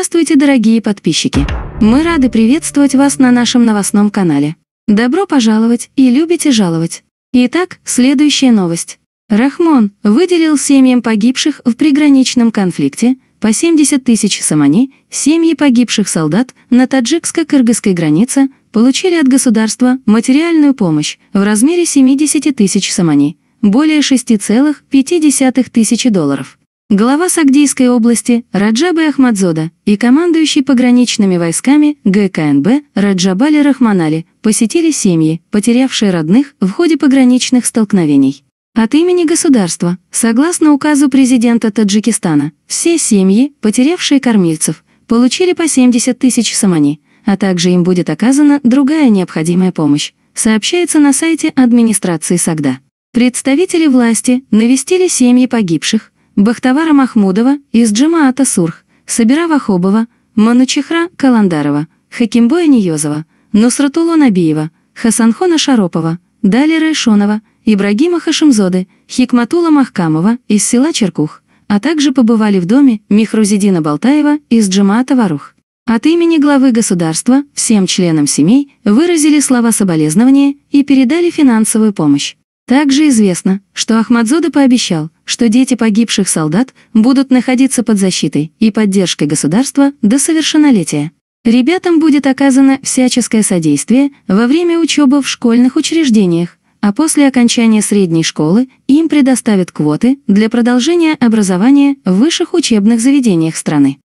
Здравствуйте, дорогие подписчики! Мы рады приветствовать вас на нашем новостном канале. Добро пожаловать и любите жаловать. Итак, следующая новость. Рахмон выделил семьям погибших в приграничном конфликте по 70 тысяч самани, семьи погибших солдат на таджикско-кыргызской границе получили от государства материальную помощь в размере 70 тысяч самани, более 6,5 тысячи долларов глава Сагдийской области Раджабы Ахмадзода и командующий пограничными войсками ГКНБ Раджабали Рахманали посетили семьи, потерявшие родных в ходе пограничных столкновений. От имени государства, согласно указу президента Таджикистана, все семьи, потерявшие кормильцев, получили по 70 тысяч самани, а также им будет оказана другая необходимая помощь, сообщается на сайте администрации Сагда. Представители власти навестили семьи погибших, Бахтавара Махмудова, из Изджима Сурх, Сабира Вахобова, Маначехра Каландарова, Хакимбоя Ниёзова, Нусратулу Набиева, Хасанхона Шаропова, Дали Райшонова, Ибрагима Хашимзоды, Хикматула Махкамова из села Черкух, а также побывали в доме Михрузидина Болтаева из Джамаата Варух. От имени главы государства всем членам семей выразили слова соболезнования и передали финансовую помощь. Также известно, что Ахмадзода пообещал, что дети погибших солдат будут находиться под защитой и поддержкой государства до совершеннолетия. Ребятам будет оказано всяческое содействие во время учебы в школьных учреждениях, а после окончания средней школы им предоставят квоты для продолжения образования в высших учебных заведениях страны.